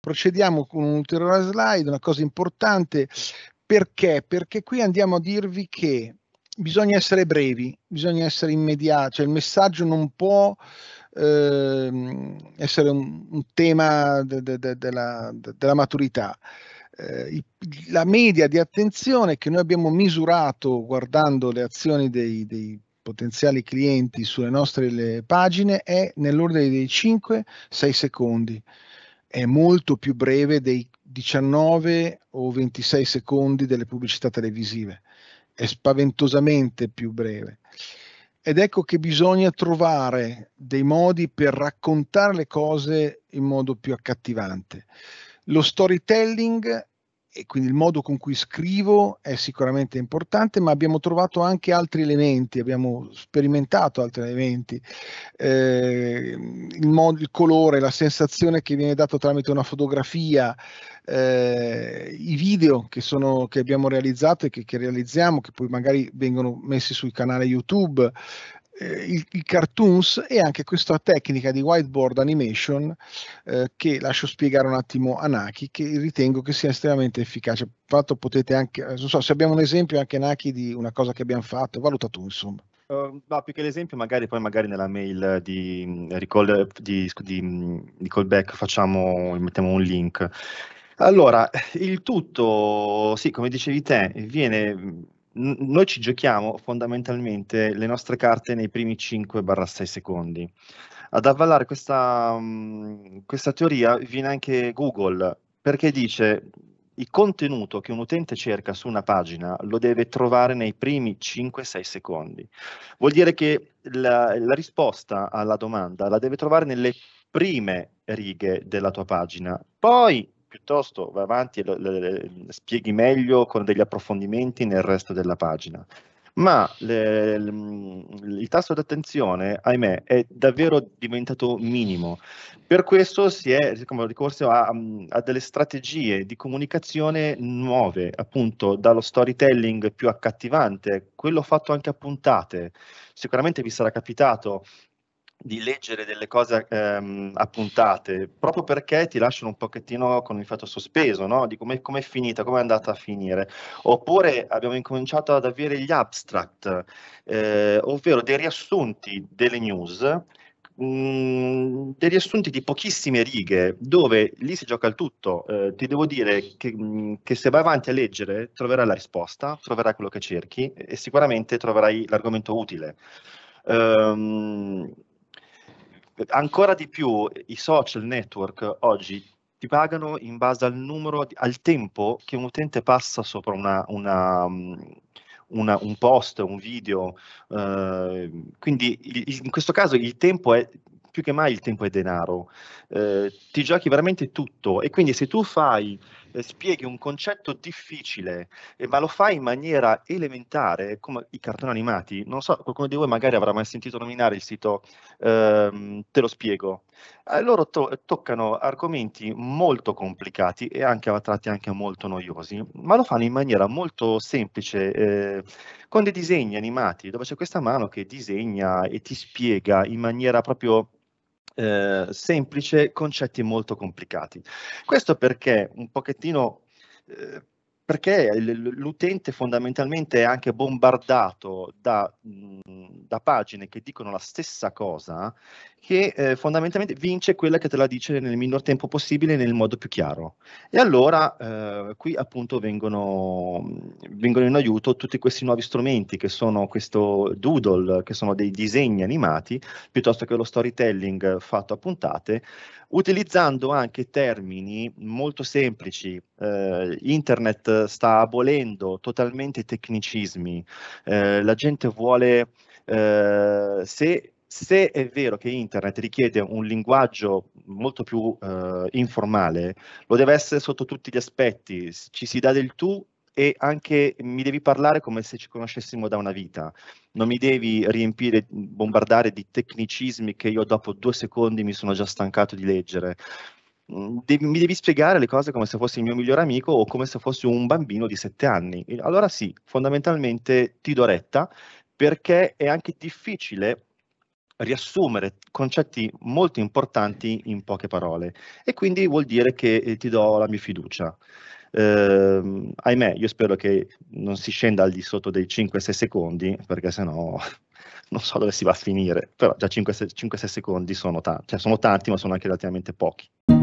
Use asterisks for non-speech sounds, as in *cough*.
Procediamo con un'ulteriore slide, una cosa importante, perché? Perché qui andiamo a dirvi che bisogna essere brevi, bisogna essere immediati, cioè il messaggio non può eh, essere un, un tema de, de, de, della, della, maturità. Eh, la media di attenzione che noi abbiamo misurato guardando le azioni dei, dei potenziali clienti sulle nostre pagine è nell'ordine dei 5-6 secondi. È molto più breve dei 19 o 26 secondi delle pubblicità televisive. È spaventosamente più breve. Ed ecco che bisogna trovare dei modi per raccontare le cose in modo più accattivante. Lo storytelling e quindi il modo con cui scrivo è sicuramente importante, ma abbiamo trovato anche altri elementi, abbiamo sperimentato altri elementi, eh, il, modo, il, colore, la sensazione che viene data tramite una fotografia, eh, i video che, sono, che, abbiamo realizzato e che, che, realizziamo, che poi magari vengono messi sul canale YouTube, eh, i, i, cartoons e anche questa tecnica di whiteboard animation eh, che lascio spiegare un attimo a Naki che ritengo che sia estremamente efficace. Fatto potete anche, eh, non so se abbiamo un esempio anche Naki di una cosa che abbiamo fatto, valuta tu insomma. Uh, ehm, no, più che l'esempio, magari poi magari nella mail di, di, di, di callback facciamo, mettiamo un link. Allora, il tutto, sì, come dicevi te, viene noi ci giochiamo fondamentalmente le nostre carte nei primi 5-6 secondi. Ad avvallare questa, mm, questa teoria viene anche Google, perché dice il contenuto che un utente cerca su una pagina lo deve trovare nei primi 5-6 secondi. Vuol dire che la, la, risposta alla domanda la deve trovare nelle prime righe della tua pagina. Poi piuttosto va avanti e lo, lo, lo, mm, spieghi meglio con degli approfondimenti nel resto della pagina. Ma le, le, mm, il tasso d'attenzione, ahimè, è davvero diventato minimo. Per questo si è ricorso a, mm, a delle strategie di comunicazione nuove, appunto dallo storytelling più accattivante, quello fatto anche a puntate. Sicuramente vi sarà capitato di leggere delle cose ehm, appuntate, proprio perché ti lasciano un pochettino con il fatto sospeso, no? di come è finita, come è andata a finire. Oppure abbiamo incominciato ad avere gli abstract, eh, ovvero dei riassunti delle news, mm, dei riassunti di pochissime righe, dove lì si gioca il tutto. Eh, ti devo dire che, mm, che se vai avanti a leggere troverai la risposta, troverai quello che cerchi e sicuramente troverai l'argomento utile. Um, ancora di più i social network oggi ti pagano in base al numero, al tempo che un utente passa sopra una, una, mm, una, un post, un video. Uh, quindi il, in questo caso il tempo è più che mai il tempo è denaro, eh, ti giochi veramente tutto e quindi se tu fai, eh, spieghi un concetto difficile, eh, ma lo fai in maniera elementare, come i cartoni animati, non so, qualcuno di voi magari avrà mai sentito nominare il sito, ehm, te lo spiego, eh, loro to- toccano argomenti molto complicati e anche a tratti anche molto noiosi, ma lo fanno in maniera molto semplice, eh, con dei disegni animati, dove c'è questa mano che disegna e ti spiega in maniera proprio eh, semplice concetti molto complicati. Questo perché un pochettino eh, perché l'utente fondamentalmente è anche bombardato da, mhmm, da, pagine che dicono la stessa cosa, che eh, fondamentalmente vince quella che te la dice nel minor tempo possibile e nel modo più chiaro. E allora eh, qui appunto vengono, vengono, in aiuto tutti questi nuovi strumenti che sono questo doodle, che sono dei disegni animati, piuttosto che lo storytelling fatto a puntate, utilizzando anche termini molto semplici, eh, internet sta abolendo totalmente i tecnicismi, eh, la gente vuole, eh, se, se, è vero che internet richiede un linguaggio molto più eh, informale, lo deve essere sotto tutti gli aspetti, ci si dà del tu e anche mi devi parlare come se ci conoscessimo da una vita. Non mi devi riempire, bombardare di tecnicismi che io dopo due secondi mi sono già stancato di leggere. Mm, devi, mi devi spiegare le cose come se fossi il mio migliore amico o come se fossi un bambino di sette anni. Allora sì, fondamentalmente ti do retta perché è anche difficile riassumere concetti molto importanti in poche parole e quindi vuol dire che eh, ti do la mia fiducia. Eh, ahimè, io spero che non si scenda al di sotto dei 5-6 secondi perché sennò *laughs* non so dove si va a finire, però già 5-6 secondi sono tanti, cioè sono tanti ma sono anche relativamente pochi.